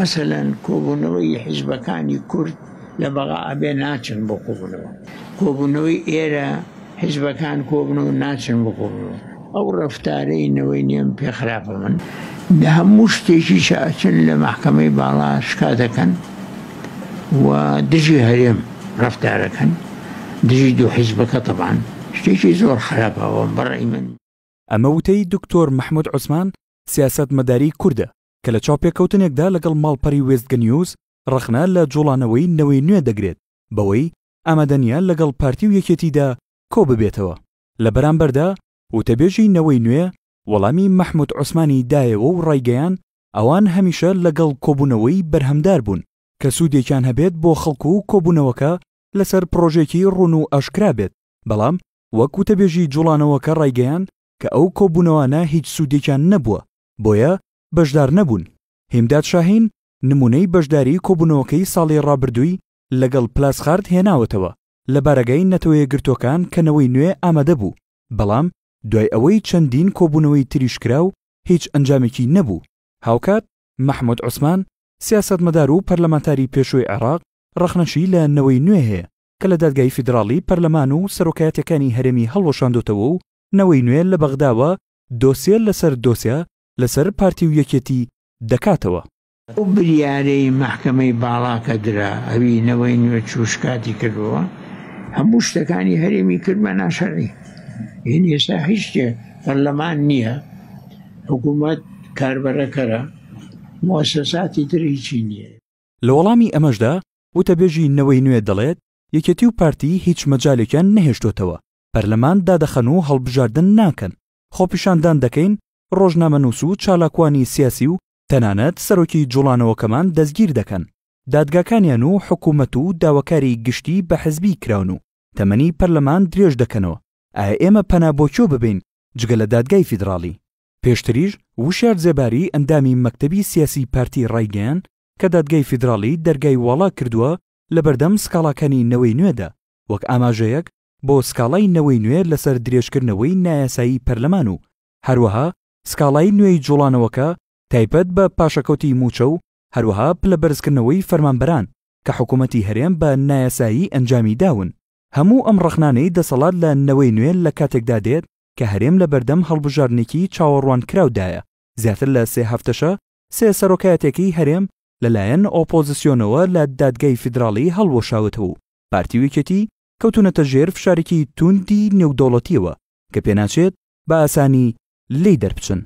مثلەن کۆبوونەوەی حیزبەکانی کورد لە بەغا ئەبێ ناچن بۆ قوبنەوە کۆبوونەوەی ئێرە حیزبەکان کۆبن و ناچن بۆ قوبنەوە ئەو ڕفتارەینەوەی نیەم پێخراپە من لە هەموو شتێکی شاچن لە محکەمەی باڵا شکا دەکەن و دژی هەرێم ڕفتارەکەن دژی دوو حیزبەکە تەبان شتێکی زۆر خراپەوە بەڕی من ئەمە وتەی دکتۆر مححمود عوسمان سیاست مەداری کووردە کە لە چاپێککەوتنێکدا لەگەڵ ماڵپەری وێستگنیوز ڕخنا لە جوڵانەوەی نەوەی نوێ دەگرێت بەوەی ئامادەنیان لەگەڵ پارتی و یەکێتیدا کۆ ببێتەوە لە بەرامبەردا وتەبێژی نەوەی نوێ وەڵامی مەحمود عوسمانی دایەوە و ڕایگەیان ئەوان هەمیشە لەگەڵ کۆبوونەوەی بەرهەمدار بوون کە سوودێکیان هەبێت بۆ خەڵکو و کۆبوونەوەکە لەسەر پرۆژێکی ڕوون و ئاشکرا بێت بەڵام وەکوتەبێژی جوڵانەوەکە ڕایگەیان کە ئەو کۆبوونەوانە هیچ سوودێکیان نەبووە بۆیە بەشدار نەبوون هێمداد شاهین نمونەی بەشداری کۆبوونەوەکەی ساڵی ڕابردووی لەگەڵ پلاسخارد هێناوەتەوە لە بارەگەی نەتەوەیە گرتوەکان کەنەوەی نوێ ئامادە بوو بەڵام دوای ئەوەی چەندین کۆبوونەوەی تریشکرا و هیچ ئەنجامێکی نەبوو هاوکات مححمود عوسمان سیاستمەدار و پەرلەمانتاری پێشووی عێراق ڕەخنەشی لە نەوەی نوێ هەیە کە لە دادگای فیدراڵی پەرلەمان و سەرۆکایەتەکانی هەرێمی هەڵۆشاندوتەوە و نەوەی نوێ لە بەغداوە دۆسیە لەسەر دۆسیە لەسەر پارتی و یەکێتی دەکاتەوە ئەو بریارەی محکمەی باڵاکە درا ئەوینەوەی نوێ چوشکاتی کردووە هەموو شتەکانی هەرێمی کردمە ناشەڕی یعنی ئێستا هیچ شتێ پەرلەمان نییە حکوومەت کاربەرەکەرە مۆسەساتی تریچی نییە لە وەڵامی ئەمەشدا وتەبێژی نەوەی نوێ دەڵێت یەکەتی و پارتی هیچ مەجالێکیان نەهێشتۆتەوە پەرلەمان دادەخەن و هەڵبژاردن ناکەن خۆپیشاندان دەکەین ڕۆژنامە نووس و چالاکوانی سیاسی و تەنانەت سەرۆکی جوڵانەوەکەمان دەستگیر دەکەن دادگاکانیان و حکوومەت و داواکاری گشتی بە حەزبی کراون و تەمەنی پەرلەمان درێژ دەکەنەوە ئایا ئێمە پەنا بۆچۆ ببین جگە لە دادگای فیدراڵی پێشتریش وشار زێباری ئەندامی مەکتەبی سیاسی پارتی ڕایگەیان کە دادگای فیدراڵی دەرگای وڵا کردووە لە بەردەم سکاڵاکانی نەوەی نوێدا وەک ئاماژەیەک بۆ سکاڵای نەوەی نوێ لەسەر درێژکردنەوەی نایاسایی پەرلەمان و هەروەها سکاڵایی نوێی جوڵانەوەکە تایبەت بە پاشەکەوتی موچە و هەروەها پلە بەرزکردنەوەی فەرمانبەران کە حکوومەتی هەرێم بە نایاسایی ئەنجامی داون هەموو ئەم ڕخنانەی دەسەڵات لە نەوەی نوێن لە کاتێکدا دێت کە هەرێم لە بەردەم هەڵبژارنێکی چاوەڕوان کراودایە زیاتر لە سێ هەفتەشە سێ سەرۆکایەتێکی هەرێم لەلایەن ئۆپۆزیسیۆنەوە لە دادگای فیدراڵی هەڵوەشاوتەوە و پارتیویکەتی کەوتونەتە ژێر فشارێکی توندی نێودۆڵەتیەوە کە پێناچێت بە ئاسانی ليدربشن